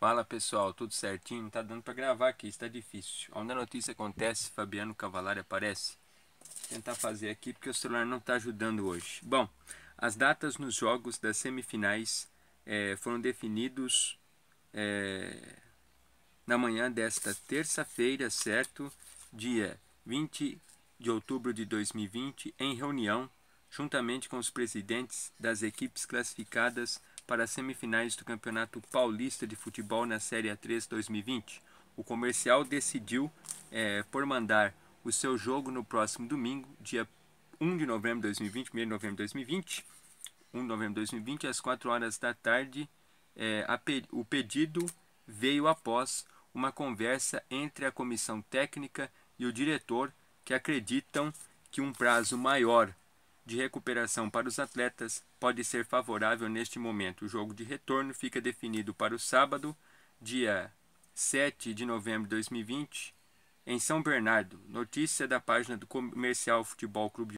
Fala pessoal, tudo certinho? Tá dando para gravar aqui, está difícil. Onde a notícia acontece, Fabiano Cavalari aparece. Vou tentar fazer aqui porque o celular não está ajudando hoje. Bom, as datas nos jogos das semifinais é, foram definidos é, na manhã desta terça-feira, certo? Dia 20 de outubro de 2020, em reunião, juntamente com os presidentes das equipes classificadas para as semifinais do Campeonato Paulista de Futebol na Série A3 2020. O comercial decidiu é, por mandar o seu jogo no próximo domingo, dia 1 de novembro de 2020, 1 de novembro de 2020, 1 de novembro de 2020, às 4 horas da tarde. É, a, o pedido veio após uma conversa entre a comissão técnica e o diretor, que acreditam que um prazo maior de recuperação para os atletas pode ser favorável neste momento. O jogo de retorno fica definido para o sábado, dia 7 de novembro de 2020, em São Bernardo. Notícia da página do Comercial Futebol Clube.